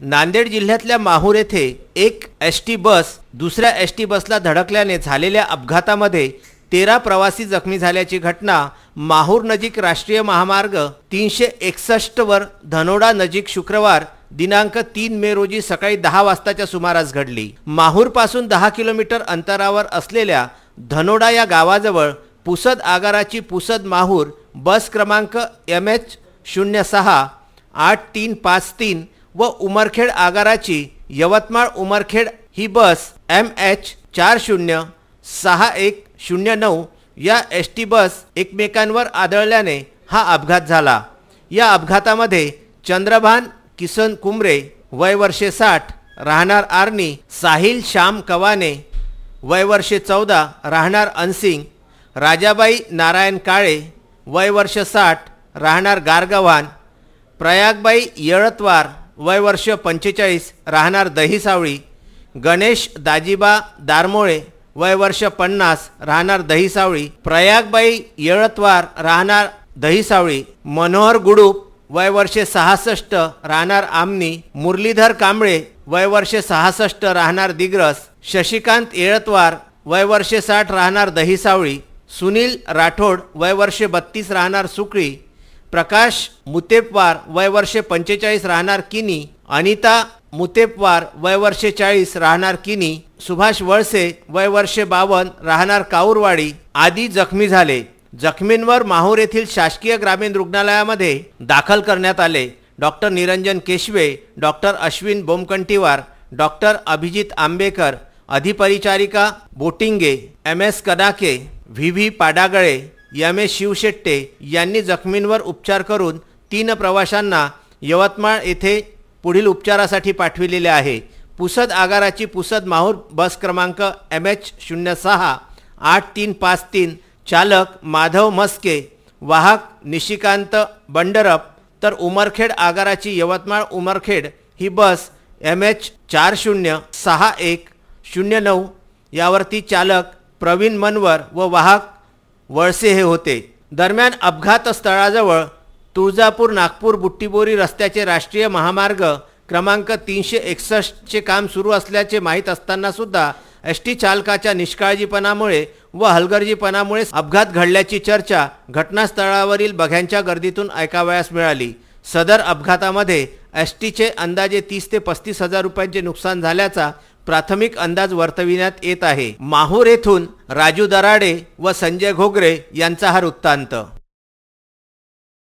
नांदेड जिल्ह्यातल्या माहूर येथे एक एस टी बस दुसऱ्या एस टी बसला धडकल्याने झालेल्या अपघातामध्ये तेरा प्रवासी जखमी झाल्याची घटना माहूर नजीक राष्ट्रीय महामार्ग तीनशे वर धनोडा नजीक शुक्रवार दिनांक तीन मे रोजी सकाळी दहा वाजताच्या सुमारास घडली माहूर पासून दहा किलोमीटर अंतरावर असलेल्या धनोडा या गावाजवळ पुसद आगाराची पुसद माहूर बस क्रमांक एम एच शून्य सहा आठ तीन पाच तीन व उमरखेड आगाराची यवतमाळ उमरखेड ही बस एम एच चार शून्य सहा एक शून्य नऊ या एस टी बस एकमेकांवर आदळल्याने हा अपघात झाला या अपघातामध्ये चंद्रभान किसन कुमरे वय वर्षे साठ राहणार आर्नी साहिल श्याम कवाने वय वर्षे चौदा राहणार अनसिंग राजाबाई नारायण काळे वय वर्ष साठ राहणार गारगव्हाण प्रयागबाई येळतवार वय वर्ष पंचेचाळीस राहणार दहिसावळी गणेश दाजीबा दारमोळे वय वर्ष पन्नास राहणार दहिसावळी प्रयागबाई येळतवार राहणार दहीसावळी मनोहर गुडूप वय वर्षे सहासष्ट राहणार आमनी मुरलीधर कांबळे वय वर्षे सहासष्ट राहणार दिग्रस शशिकांत येळतवार वय वर्षे साठ राहणार दहीसावळी सुनील राठोड वय वर्षे बत्तीस राहणार सुकळी प्रकाश मुतेपवार वय वर्षे पंचेचाळीस राहणार किनी अनिता मुतेपवार वय वर्षे चाळीस राहणार किनी सुभाष वळसे वय वर्षे बावन्न राहणार काऊरवाडी आदी जखमी झाले जखमींवर माहूर येथील शासकीय ग्रामीण रुग्णालयामध्ये दाखल करण्यात आले doctor Niranjan Keshave doctor Ashwin Bomkantiwar doctor Abhijit Ambekar अधिपरिचारिका Botinge M S Kadake V V Padagale M A Shivshette यांनी जखमींवर उपचार करून तीन प्रवाशांना यवतमाळ येथे पुढील उपचारासाठी पाठविलेले आहे पुसद आगाराची पुसद माहूर बस क्रमांक एम एच शून्य सहा आठ तीन पाच तीन चालक माधव मस्के वाहक निशिकांत बंडरप तर उमरखेड आगाराची यवतमाळ उमरखेड ही बस एम एच चार शून्य सहा एक शून्य नऊ यावरती चालक प्रवीण मनवर व वाहक वळसे हे होते दरम्यान अपघात स्थळाजवळ तुळजापूर नागपूर बुट्टीबोरी रस्त्याचे राष्ट्रीय महामार्ग क्रमांक तीनशे एकसष्टचे काम सुरू असल्याचे माहीत असतानासुद्धा एस टी चालकाच्या निष्काळजीपणामुळे व हलगर्जीपणामुळे अपघात घडल्याची चर्चा घटनास्थळावरील बघ्यांच्या गर्दीतून ऐकावयास मिळाली सदर अपघातामध्ये एस टीचे अंदाजे तीस ते पस्तीस हजार रुपयांचे नुकसान झाल्याचा प्राथमिक अंदाज वर्तविण्यात येत आहे माहूर येथून राजू दराडे व संजय घोगरे यांचा हा वृत्तांत